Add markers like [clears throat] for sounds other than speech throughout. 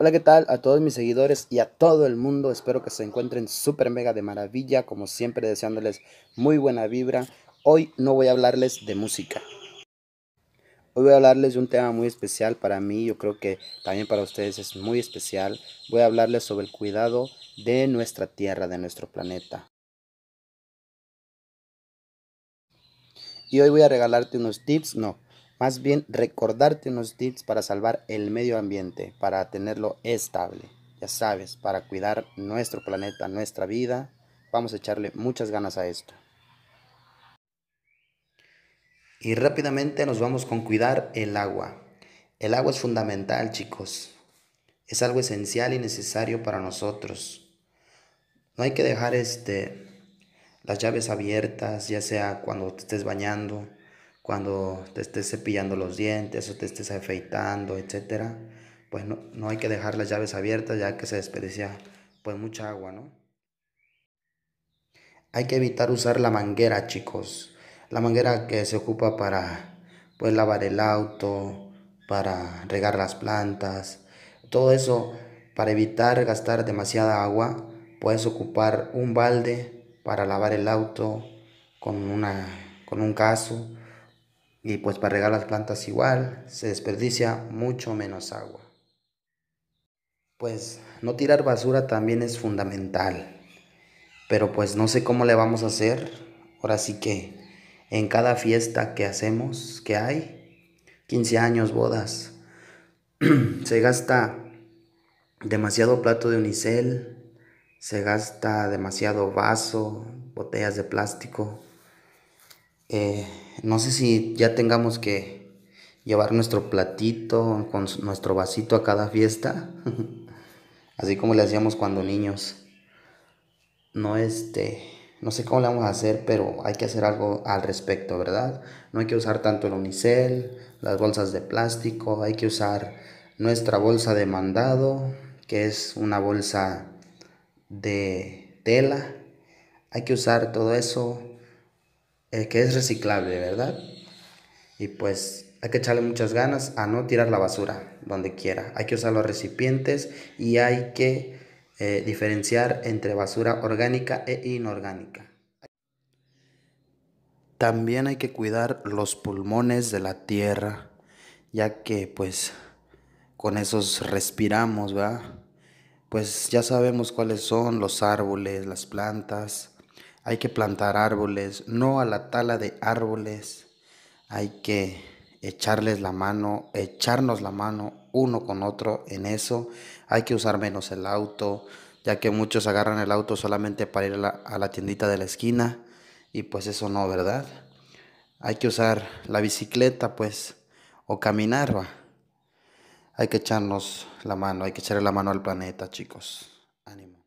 Hola, ¿qué tal? A todos mis seguidores y a todo el mundo. Espero que se encuentren súper mega de maravilla, como siempre deseándoles muy buena vibra. Hoy no voy a hablarles de música. Hoy voy a hablarles de un tema muy especial para mí, yo creo que también para ustedes es muy especial. Voy a hablarles sobre el cuidado de nuestra Tierra, de nuestro planeta. Y hoy voy a regalarte unos tips, no, más bien recordarte unos tips para salvar el medio ambiente, para tenerlo estable. Ya sabes, para cuidar nuestro planeta, nuestra vida. Vamos a echarle muchas ganas a esto. Y rápidamente nos vamos con cuidar el agua. El agua es fundamental, chicos. Es algo esencial y necesario para nosotros. No hay que dejar este, las llaves abiertas, ya sea cuando te estés bañando, cuando te estés cepillando los dientes o te estés afeitando, etc. Pues no, hay que dejar las llaves abiertas ya que se desperdicia pues mucha agua, ¿no? Hay que evitar usar la manguera, chicos. La manguera que se ocupa para pues lavar el auto, para regar las plantas, todo eso para evitar gastar demasiada agua, puedes ocupar un balde para lavar el auto con, con un caso y pues para regar las plantas igual, se desperdicia mucho menos agua. Pues no tirar basura también es fundamental. Pero pues no sé cómo le vamos a hacer. Ahora sí que en cada fiesta que hacemos, que hay, 15 años, bodas, [clears throat] se gasta demasiado plato de unicel, se gasta demasiado vaso, botellas de plástico, eh, no sé si ya tengamos que llevar nuestro platito con nuestro vasito a cada fiesta. [laughs] Así como le hacíamos cuando niños. No este. No sé cómo le vamos a hacer, pero hay que hacer algo al respecto, ¿verdad? No hay que usar tanto el unicel, las bolsas de plástico, hay que usar nuestra bolsa de mandado, que es una bolsa de tela. Hay que usar todo eso eh, que es reciclable, ¿verdad? Y pues hay que echarle muchas ganas a no tirar la basura donde quiera. Hay que usar los recipientes y hay que eh, diferenciar entre basura orgánica e inorgánica. También hay que cuidar los pulmones de la tierra, ya que pues con esos respiramos, ¿verdad? Pues ya sabemos cuáles son los árboles, las plantas, hay que plantar árboles, no a la tala de árboles, hay que echarles la mano, echarnos la mano uno con otro en eso, hay que usar menos el auto, ya que muchos agarran el auto solamente para ir a la, tiendita de la esquina y pues eso no, ¿verdad? Hay que usar la bicicleta pues o caminar, va. Hay que echarnos la mano, hay que echarle la mano al planeta, chicos. Ánimo.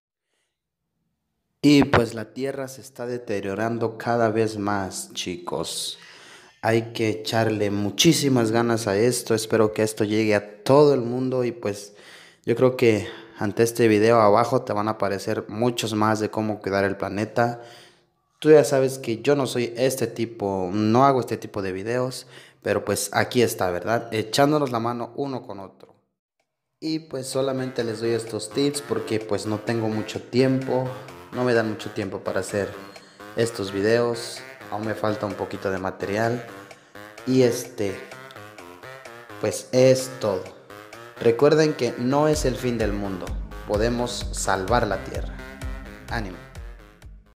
Y pues la tierra se está deteriorando cada vez más, chicos. Hay que echarle muchísimas ganas a esto. Espero que esto llegue a todo el mundo. Y pues yo creo que ante este video abajo te van a aparecer muchos más de cómo cuidar el planeta. Tú ya sabes que yo no soy este tipo, no hago este tipo de videos. Pero pues aquí está, ¿verdad? Echándonos la mano uno con otro. Y pues solamente les doy estos tips porque pues no tengo mucho tiempo no me dan mucho tiempo para hacer estos videos. Aún me falta un poquito de material. Y este, pues es todo. Recuerden que no es el fin del mundo. Podemos salvar la Tierra. Ánimo.